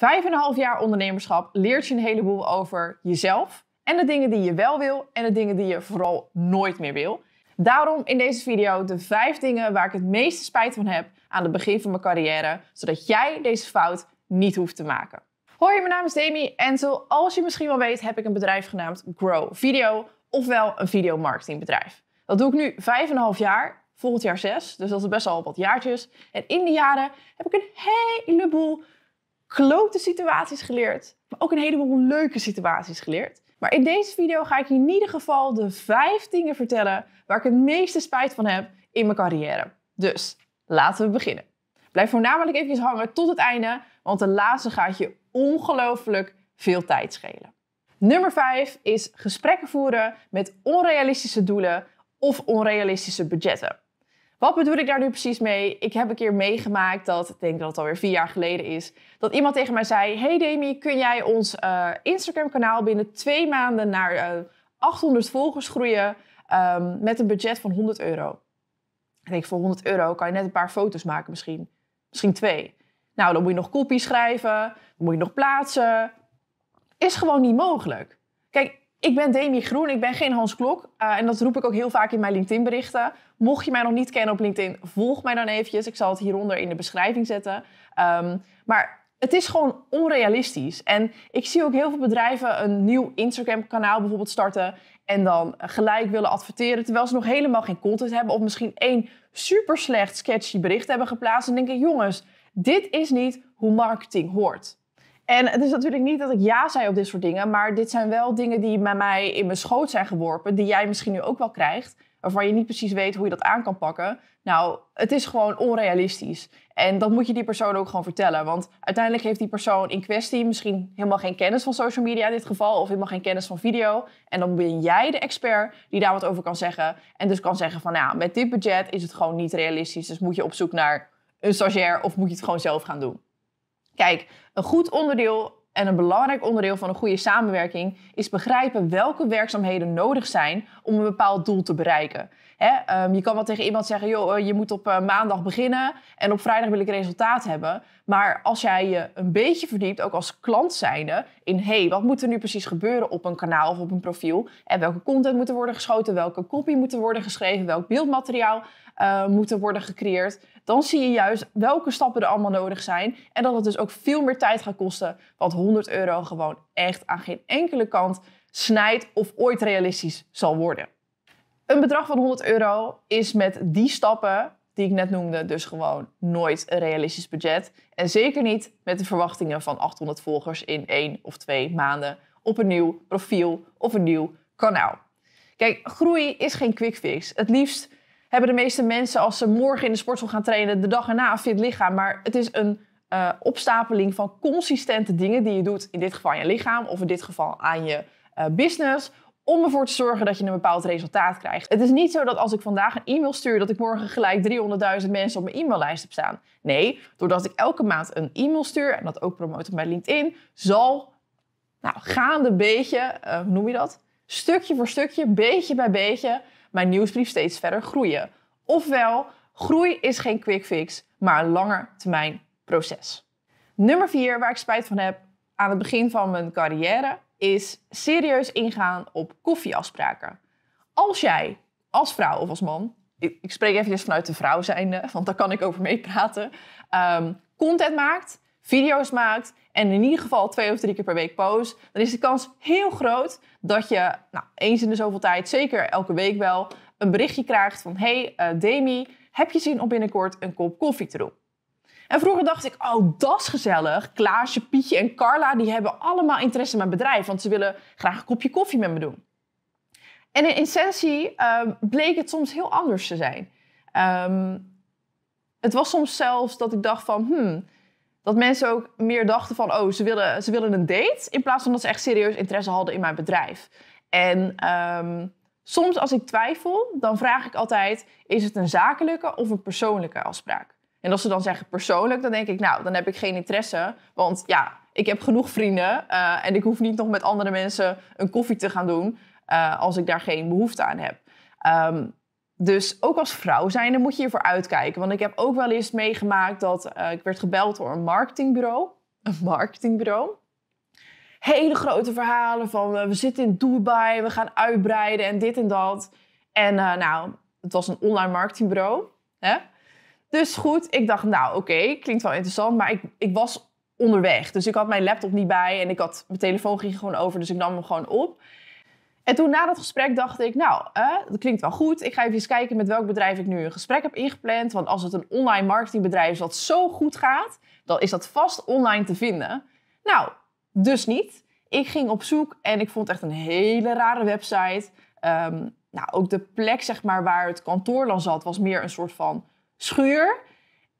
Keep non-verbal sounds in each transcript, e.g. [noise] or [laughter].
Vijf en een half jaar ondernemerschap leert je een heleboel over jezelf en de dingen die je wel wil en de dingen die je vooral nooit meer wil. Daarom in deze video de vijf dingen waar ik het meeste spijt van heb aan het begin van mijn carrière, zodat jij deze fout niet hoeft te maken. Hoi, mijn naam is Demi en zoals je misschien wel weet heb ik een bedrijf genaamd Grow Video, ofwel een videomarketingbedrijf. Dat doe ik nu vijf en een half jaar, volgend jaar zes, dus dat is best al wat jaartjes. En in die jaren heb ik een heleboel klote situaties geleerd, maar ook een heleboel leuke situaties geleerd. Maar in deze video ga ik je in ieder geval de vijf dingen vertellen waar ik het meeste spijt van heb in mijn carrière. Dus laten we beginnen. Blijf voornamelijk even hangen tot het einde, want de laatste gaat je ongelooflijk veel tijd schelen. Nummer 5 is gesprekken voeren met onrealistische doelen of onrealistische budgetten. Wat bedoel ik daar nu precies mee? Ik heb een keer meegemaakt dat, ik denk dat het alweer vier jaar geleden is, dat iemand tegen mij zei: Hey Demi, kun jij ons eh, Instagram-kanaal binnen twee maanden naar 800 eh, volgers groeien ehm, met een budget van 100 euro? Ik denk, voor 100 euro kan je net een paar foto's maken, misschien. Misschien twee. Nou, dan moet je nog kopie schrijven, dan moet je nog plaatsen. Is gewoon niet mogelijk. Kijk, ik ben Demi Groen, ik ben geen Hans Klok. Eh, en dat roep ik ook heel vaak in mijn LinkedIn-berichten. Mocht je mij nog niet kennen op LinkedIn, volg mij dan eventjes. Ik zal het hieronder in de beschrijving zetten. Ehm, maar het is gewoon onrealistisch. En ik zie ook heel veel bedrijven een nieuw Instagram-kanaal bijvoorbeeld starten. En dan gelijk willen adverteren, terwijl ze nog helemaal geen content hebben. Of misschien één super slecht sketchy bericht hebben geplaatst. En denk jongens, dit is niet hoe marketing hoort. En het is natuurlijk niet dat ik ja zei op dit soort dingen, maar dit zijn wel dingen die bij mij in mijn schoot zijn geworpen, die jij misschien nu ook wel krijgt, waarvan je niet precies weet hoe je dat aan kan pakken. Nou, het is gewoon onrealistisch. En dat moet je die persoon ook gewoon vertellen, want uiteindelijk heeft die persoon in kwestie misschien helemaal geen kennis van social media in dit geval, of helemaal geen kennis van video. En dan ben jij de expert die daar wat over kan zeggen. En dus kan zeggen van, nou, met dit budget is het gewoon niet realistisch, dus moet je op zoek naar een stagiair of moet je het gewoon zelf gaan doen. Kijk, een goed onderdeel en een belangrijk onderdeel van een goede samenwerking is begrijpen welke werkzaamheden nodig zijn om een bepaald doel te bereiken. Ehm, je kan wel tegen iemand zeggen: joh, eh, je moet op eh, maandag beginnen en op vrijdag wil ik resultaat hebben. Maar als jij je een beetje verdiept, ook als klant zijnde, in hey, wat moet er nu precies gebeuren op een kanaal of op een profiel? En welke content moet er worden geschoten? Welke copy moet er worden geschreven? Welk beeldmateriaal eh, moet er worden gecreëerd? dan zie je juist welke stappen er allemaal nodig zijn. En dat het dus ook veel meer tijd gaat kosten. Wat 100 euro gewoon echt aan geen enkele kant snijdt of ooit realistisch zal worden. Een bedrag van 100 euro is met die stappen die ik net noemde, dus gewoon nooit een realistisch budget. En zeker niet met de verwachtingen van 800 volgers in één of twee maanden op een nieuw profiel of een nieuw kanaal. Kijk, groei is geen quick fix. Het liefst hebben de meeste mensen als ze morgen in de sportschool gaan trainen, de dag erna een fit lichaam. Maar het is een eh, opstapeling van consistente dingen die je doet, in dit geval aan je lichaam of in dit geval aan je eh, business, om ervoor te zorgen dat je een bepaald resultaat krijgt. Het is niet zo dat als ik vandaag een e-mail stuur, dat ik morgen gelijk 300.000 mensen op mijn e-maillijst heb staan. Nee, doordat ik elke maand een e-mail stuur en dat ook promoot op mijn LinkedIn, zal nou, gaande beetje, eh, hoe noem je dat? Stukje voor stukje, beetje bij beetje, mijn nieuwsbrief steeds verder groeien. Ofwel, groei is geen quick fix, maar een langer termijn proces. Nummer 4, waar ik spijt van heb aan het begin van mijn carrière, is serieus ingaan op koffieafspraken. Als jij als vrouw of als man, ik, spreek even vanuit de vrouw zijnde, want daar kan ik over meepraten, um, content maakt, video's maakt en in ieder geval twee of drie keer per week post, dan is de kans heel groot dat je nou, eens in de zoveel tijd, zeker elke week wel, een berichtje krijgt van hey uh, Demi, heb je zin om binnenkort een kop koffie te doen? En vroeger dacht ik, oh, dat is gezellig. Klaasje, Pietje en Carla, die hebben allemaal interesse in mijn bedrijf, want ze willen graag een kopje koffie met me doen. En in essentie ehm, bleek het soms heel anders te zijn. Ehm, het was soms zelfs dat ik dacht van, hmm, dat mensen ook meer dachten van, oh, ze willen, ze willen een date. In plaats van dat ze echt serieus interesse hadden in mijn bedrijf. En ehm, soms als ik twijfel, dan vraag ik altijd, is het een zakelijke of een persoonlijke afspraak? En als ze dan zeggen persoonlijk, dan denk ik, nou, dan heb ik geen interesse. Want ja, ik heb genoeg vrienden eh, en ik hoef niet nog met andere mensen een koffie te gaan doen eh, als ik daar geen behoefte aan heb. Um, dus ook als vrouw zijnde moet je hiervoor uitkijken. Want ik heb ook wel eens meegemaakt dat eh, ik werd gebeld door een marketingbureau. Een marketingbureau. Hele grote verhalen van eh, we zitten in Dubai, we gaan uitbreiden en dit en dat. En eh, nou, het was een online marketingbureau. Hè? Dus goed, ik dacht nou oké, klinkt wel interessant. Maar ik, ik was onderweg, dus ik had mijn laptop niet bij. En ik had, mijn telefoon ging gewoon over, dus ik nam hem gewoon op. En toen na dat gesprek dacht ik, nou, eh, dat klinkt wel goed. Ik ga even eens kijken met welk bedrijf ik nu een gesprek heb ingepland. Want als het een online marketingbedrijf is dat zo goed gaat, dan is dat vast online te vinden. Nou, dus niet. Ik ging op zoek en ik vond echt een hele rare website. Ehm, nou, ook de plek zeg maar, waar het kantoor dan zat, was meer een soort van schuur.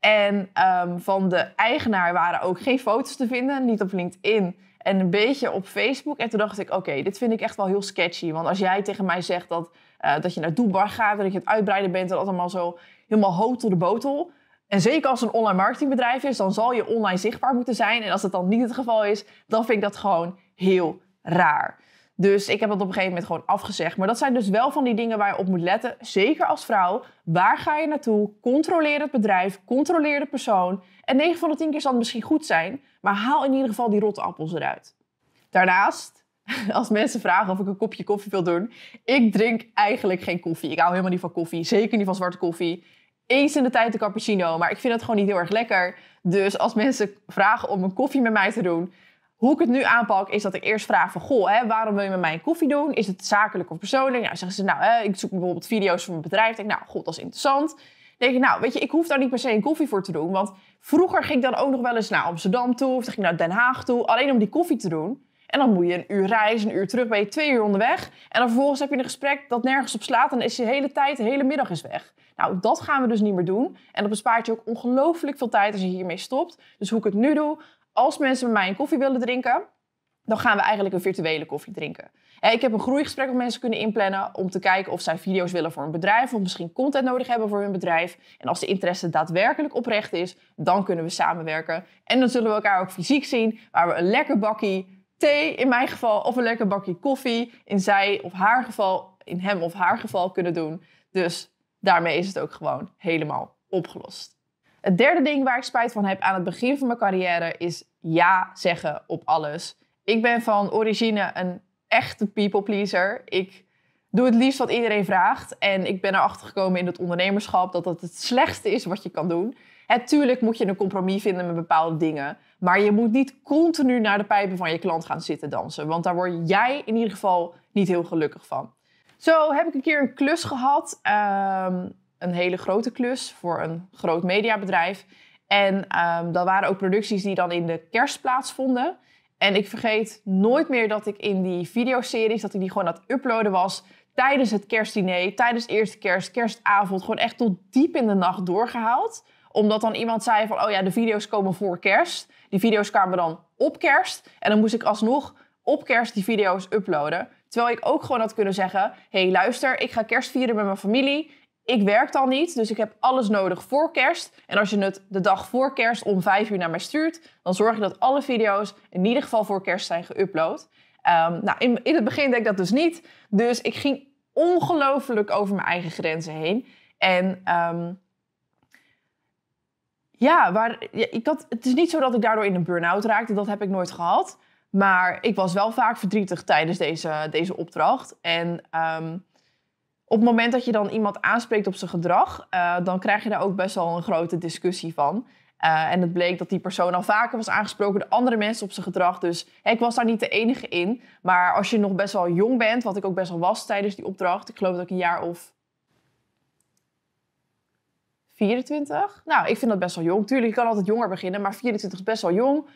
En ehm, van de eigenaar waren ook geen foto's te vinden, niet op LinkedIn en een beetje op Facebook. En toen dacht ik, oké, dit vind ik echt wel heel sketchy. Want als jij tegen mij zegt dat, eh, dat je naar Dubai gaat, dat je het uitbreiden bent en dat allemaal zo helemaal hoog tot de botel. En zeker als het een online marketingbedrijf is, dan zal je online zichtbaar moeten zijn. En als dat dan niet het geval is, dan vind ik dat gewoon heel raar. Dus ik heb dat op een gegeven moment gewoon afgezegd. Maar dat zijn dus wel van die dingen waar je op moet letten. Zeker als vrouw. Waar ga je naartoe? Controleer het bedrijf. Controleer de persoon. En 9 van de 10 keer zal het misschien goed zijn. Maar haal in ieder geval die rotte appels eruit. Daarnaast, [laughs] als mensen vragen of ik een kopje koffie wil doen. Ik drink eigenlijk geen koffie. Ik hou helemaal niet van koffie. Zeker niet van zwarte koffie. Eens in de tijd de cappuccino. Maar ik vind het gewoon niet heel erg lekker. Dus als mensen vragen om een koffie met mij te doen hoe ik het nu aanpak is dat ik eerst vraag van... Goh, hè, waarom wil je met mij een koffie doen? Is het zakelijk of persoonlijk? Nou, zeggen ze, nou, hè, ik zoek bijvoorbeeld video's van mijn bedrijf. Denk ik, nou, god, dat is interessant. denk ik, nou, weet je, ik hoef daar niet per se een koffie voor te doen. Want vroeger ging ik dan ook nog wel eens naar Amsterdam toe... of ging ik naar Den Haag toe, alleen om die koffie te doen. En dan moet je een uur reizen, een uur terug, ben je twee uur onderweg. En dan vervolgens heb je een gesprek dat nergens op slaat... en dan is je hele tijd, de hele middag is weg. Nou, dat gaan we dus niet meer doen. En dat bespaart je ook ongelooflijk veel tijd als je hiermee stopt. Dus hoe ik het nu doe, als mensen met mij een koffie willen drinken, dan gaan we eigenlijk een virtuele koffie drinken. Ik heb een groeigesprek met mensen kunnen inplannen om te kijken of zij video's willen voor een bedrijf of misschien content nodig hebben voor hun bedrijf. En als de interesse daadwerkelijk oprecht is, dan kunnen we samenwerken. En dan zullen we elkaar ook fysiek zien, waar we een lekker bakkie thee in mijn geval of een lekker bakkie koffie in zij of haar geval, in hem of haar geval kunnen doen. Dus daarmee is het ook gewoon helemaal opgelost. Het derde ding waar ik spijt van heb aan het begin van mijn carrière is ja zeggen op alles. Ik ben van origine een echte people pleaser. Ik doe het liefst wat iedereen vraagt. En ik ben erachter gekomen in het ondernemerschap dat dat het slechtste is wat je kan doen. Natuurlijk moet je een compromis vinden met bepaalde dingen. Maar je moet niet continu naar de pijpen van je klant gaan zitten dansen. Want daar word jij in ieder geval niet heel gelukkig van. Zo heb ik een keer een klus gehad. Ehm, een hele grote klus voor een groot mediabedrijf. En um, ehm, dat waren ook producties die dan in de kerst plaatsvonden. En ik vergeet nooit meer dat ik in die videoseries, dat ik die gewoon aan het uploaden was tijdens het kerstdiner, tijdens eerste kerst, kerstavond, gewoon echt tot diep in de nacht doorgehaald. Omdat dan iemand zei van, oh ja, de video's komen voor kerst. Die video's kwamen dan op kerst. En dan moest ik alsnog op kerst die video's uploaden. Terwijl ik ook gewoon had kunnen zeggen, hey, luister, ik ga kerst vieren met mijn familie ik werk al niet, dus ik heb alles nodig voor kerst. En als je het de dag voor kerst om vijf uur naar mij stuurt, dan zorg je dat alle video's in ieder geval voor kerst zijn geüpload. Ehm, nou, in, in het begin deed ik dat dus niet. Dus ik ging ongelooflijk over mijn eigen grenzen heen. En um, ja, waar, ik had, het is niet zo dat ik daardoor in een burn-out raakte. Dat heb ik nooit gehad. Maar ik was wel vaak verdrietig tijdens deze, deze opdracht. En um, op het moment dat je dan iemand aanspreekt op zijn gedrag, eh, dan krijg je daar ook best wel een grote discussie van. Eh, en het bleek dat die persoon al vaker was aangesproken door andere mensen op zijn gedrag. Dus ik was daar niet de enige in. Maar als je nog best wel jong bent, wat ik ook best wel was tijdens die opdracht, ik geloof dat ik een jaar of 24. Nou, ik vind dat best wel jong. Tuurlijk, je kan altijd jonger beginnen, maar 24 is best wel jong.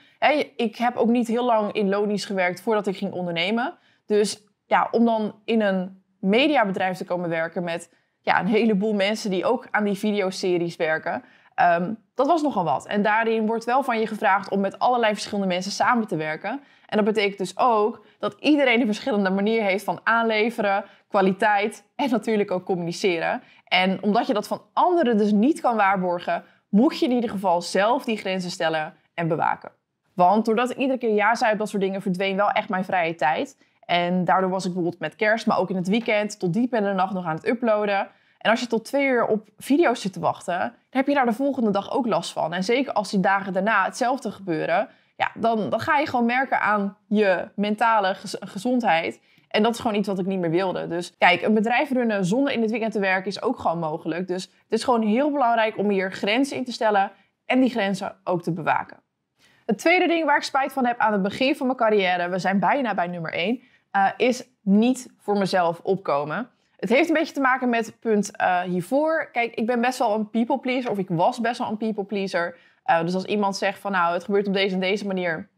ik heb ook niet heel lang in lonies gewerkt voordat ik ging ondernemen. Dus ja, om dan in een mediabedrijf te komen werken met ja, een heleboel mensen die ook aan die videoseries werken. Ehm, dat was nogal wat. En daarin wordt wel van je gevraagd om met allerlei verschillende mensen samen te werken. En dat betekent dus ook dat iedereen een verschillende manier heeft van aanleveren, kwaliteit en natuurlijk ook communiceren. En omdat je dat van anderen dus niet kan waarborgen, moet je in ieder geval zelf die grenzen stellen en bewaken. Want doordat ik iedere keer ja zei op dat soort dingen, verdween wel echt mijn vrije tijd. En daardoor was ik bijvoorbeeld met kerst, maar ook in het weekend, tot diep in de nacht nog aan het uploaden. En als je tot twee uur op video's zit te wachten, dan heb je daar de volgende dag ook last van. En zeker als die dagen daarna hetzelfde gebeuren, ja, dan, dan ga je gewoon merken aan je mentale gezondheid. En dat is gewoon iets wat ik niet meer wilde. Dus kijk, een bedrijf runnen zonder in het weekend te werken is ook gewoon mogelijk. Dus het is gewoon heel belangrijk om hier grenzen in te stellen en die grenzen ook te bewaken. Het tweede ding waar ik spijt van heb aan het begin van mijn carrière, we zijn bijna bij nummer één, eh, is niet voor mezelf opkomen. Het heeft een beetje te maken met punt eh, hiervoor. Kijk, ik ben best wel een people pleaser, of ik was best wel een people pleaser. Eh, dus als iemand zegt van nou, het gebeurt op deze en deze manier,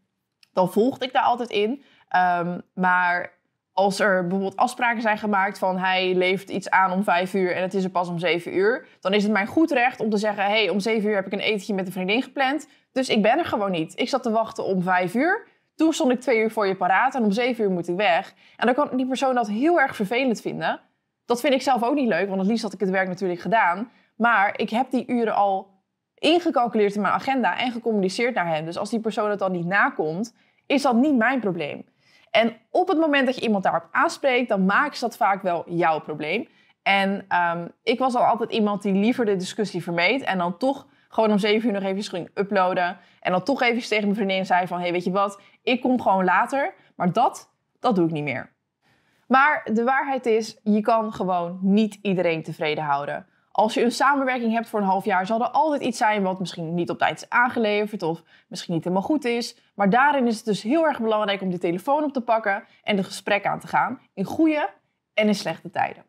dan volgde ik daar altijd in. Ehm, maar als er bijvoorbeeld afspraken zijn gemaakt van hij levert iets aan om vijf uur en het is er pas om zeven uur, dan is het mijn goed recht om te zeggen: hé, hey, om zeven uur heb ik een etentje met een vriendin gepland, dus ik ben er gewoon niet. Ik zat te wachten om vijf uur toen stond ik twee uur voor je paraat en om zeven uur moet ik weg. En dan kan die persoon dat heel erg vervelend vinden. Dat vind ik zelf ook niet leuk, want het liefst had ik het werk natuurlijk gedaan. Maar ik heb die uren al ingecalculeerd in mijn agenda en gecommuniceerd naar hem. Dus als die persoon het dan niet nakomt, is dat niet mijn probleem. En op het moment dat je iemand daarop aanspreekt, dan maakt dat vaak wel jouw probleem. En ehm, ik was al altijd iemand die liever de discussie vermeed en dan toch gewoon om zeven uur nog even ging uploaden. En dan toch even tegen mijn vriendin zei van... hey, weet je wat? Ik kom gewoon later. Maar dat, dat doe ik niet meer. Maar de waarheid is, je kan gewoon niet iedereen tevreden houden. Als je een samenwerking hebt voor een half jaar, zal er altijd iets zijn wat misschien niet op tijd is aangeleverd of misschien niet helemaal goed is. Maar daarin is het dus heel erg belangrijk om de telefoon op te pakken en de gesprek aan te gaan in goede en in slechte tijden.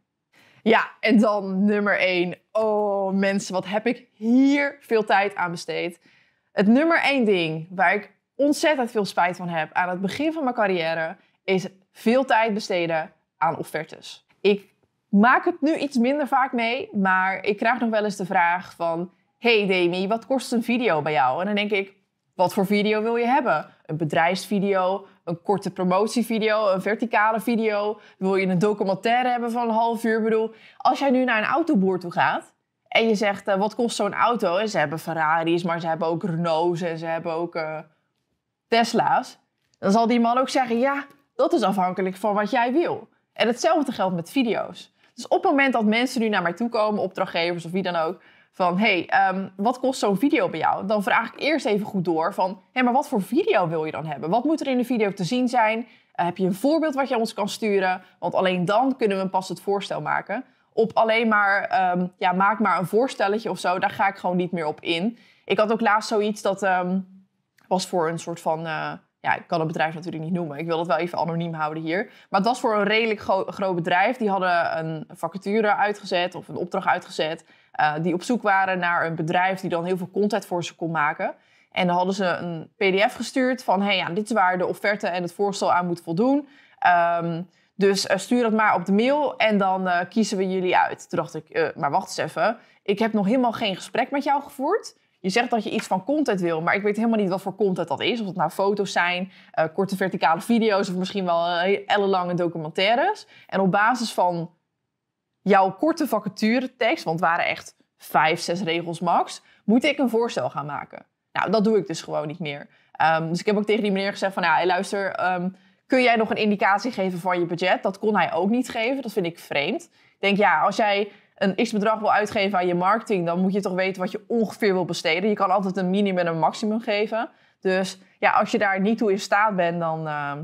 Ja, en dan nummer 1. Oh mensen, wat heb ik hier veel tijd aan besteed. Het nummer 1 ding waar ik ontzettend veel spijt van heb aan het begin van mijn carrière is veel tijd besteden aan offertes. Ik maak het nu iets minder vaak mee, maar ik krijg nog wel eens de vraag van: "Hey Demi, wat kost een video bij jou?" En dan denk ik: "Wat voor video wil je hebben? Een bedrijfsvideo, een korte promotievideo, een verticale video? Wil je een documentaire hebben van een half uur? Ik bedoel, als jij nu naar een autoboer toe gaat en je zegt, eh, wat kost zo'n auto? En ze hebben Ferraris, maar ze hebben ook Renaults en ze hebben ook eh, Tesla's. Dan zal die man ook zeggen, ja, dat is afhankelijk van wat jij wil. En hetzelfde geldt met video's. Dus op het moment dat mensen nu naar mij toe komen, opdrachtgevers of wie dan ook, van hey, ehm, wat kost zo'n video bij jou? Dan vraag ik eerst even goed door van hé, hey, maar wat voor video wil je dan hebben? Wat moet er in de video te zien zijn? Eh, heb je een voorbeeld wat je ons kan sturen? Want alleen dan kunnen we pas het voorstel maken. Op alleen maar, ehm, ja, maak maar een voorstelletje of zo, daar ga ik gewoon niet meer op in. Ik had ook laatst zoiets dat ehm, was voor een soort van, eh, ja, ik kan het bedrijf natuurlijk niet noemen. Ik wil het wel even anoniem houden hier. Maar het was voor een redelijk groot bedrijf. Die hadden een vacature uitgezet of een opdracht uitgezet. Uh, die op zoek waren naar een bedrijf die dan heel veel content voor ze kon maken. En dan hadden ze een PDF gestuurd van: hey, ja, dit is waar de offerte en het voorstel aan moet voldoen. Ehm, dus eh, stuur dat maar op de mail en dan eh, kiezen we jullie uit. Toen dacht ik, maar wacht eens even. Ik heb nog helemaal geen gesprek met jou gevoerd. Je zegt dat je iets van content wil, maar ik weet helemaal niet wat voor content dat is. Of het nou foto's zijn, korte verticale video's of misschien wel ellenlange documentaires. En op basis van jouw korte tekst, want het waren echt vijf, zes regels max, moet ik een voorstel gaan maken. Nou, dat doe ik dus gewoon niet meer. Ehm, dus ik heb ook tegen die meneer gezegd van, ja, nou, luister, ehm, kun jij nog een indicatie geven van je budget? Dat kon hij ook niet geven, dat vind ik vreemd. Ik denk, ja, als jij een x-bedrag wil uitgeven aan je marketing, dan moet je toch weten wat je ongeveer wil besteden. Je kan altijd een minimum en een maximum geven. Dus ja, als je daar niet toe in staat bent, dan ehm,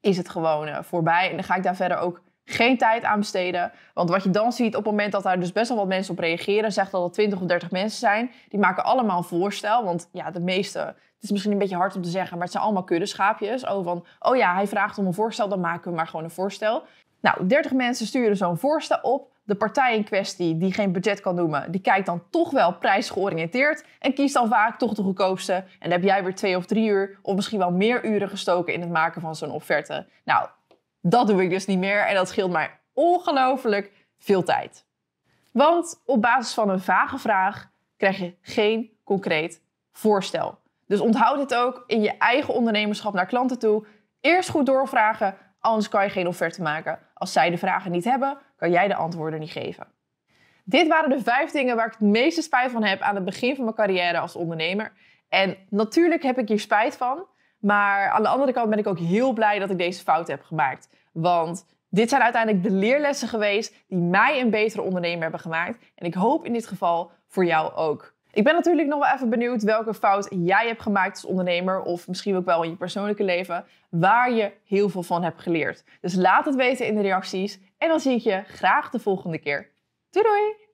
is het gewoon eh, voorbij. En dan ga ik daar verder ook geen tijd aan besteden. Want wat je dan ziet op het moment dat daar dus best wel wat mensen op reageren, zegt dat er 20 of 30 mensen zijn, die maken allemaal een voorstel. Want ja, de meeste, het is misschien een beetje hard om te zeggen, maar het zijn allemaal kuddeschaapjes. Oh, van, oh ja, hij vraagt om een voorstel, dan maken we maar gewoon een voorstel. Nou, 30 mensen sturen zo'n voorstel op. De partij in kwestie, die geen budget kan noemen, die kijkt dan toch wel prijsgeoriënteerd en kiest dan vaak toch de goedkoopste. En dan heb jij weer twee of drie uur of misschien wel meer uren gestoken in het maken van zo'n offerte. Nou, dat doe ik dus niet meer en dat scheelt mij ongelooflijk veel tijd. Want op basis van een vage vraag krijg je geen concreet voorstel. Dus onthoud dit ook in je eigen ondernemerschap naar klanten toe. Eerst goed doorvragen, anders kan je geen offerte maken. Als zij de vragen niet hebben, kan jij de antwoorden niet geven. Dit waren de vijf dingen waar ik het meeste spijt van heb aan het begin van mijn carrière als ondernemer. En natuurlijk heb ik hier spijt van, maar aan de andere kant ben ik ook heel blij dat ik deze fout heb gemaakt. Want dit zijn uiteindelijk de leerlessen geweest die mij een betere ondernemer hebben gemaakt. En ik hoop in dit geval voor jou ook. Ik ben natuurlijk nog wel even benieuwd welke fout jij hebt gemaakt als ondernemer. Of misschien ook wel in je persoonlijke leven. Waar je heel veel van hebt geleerd. Dus laat het weten in de reacties. En dan zie ik je graag de volgende keer. Doei doei!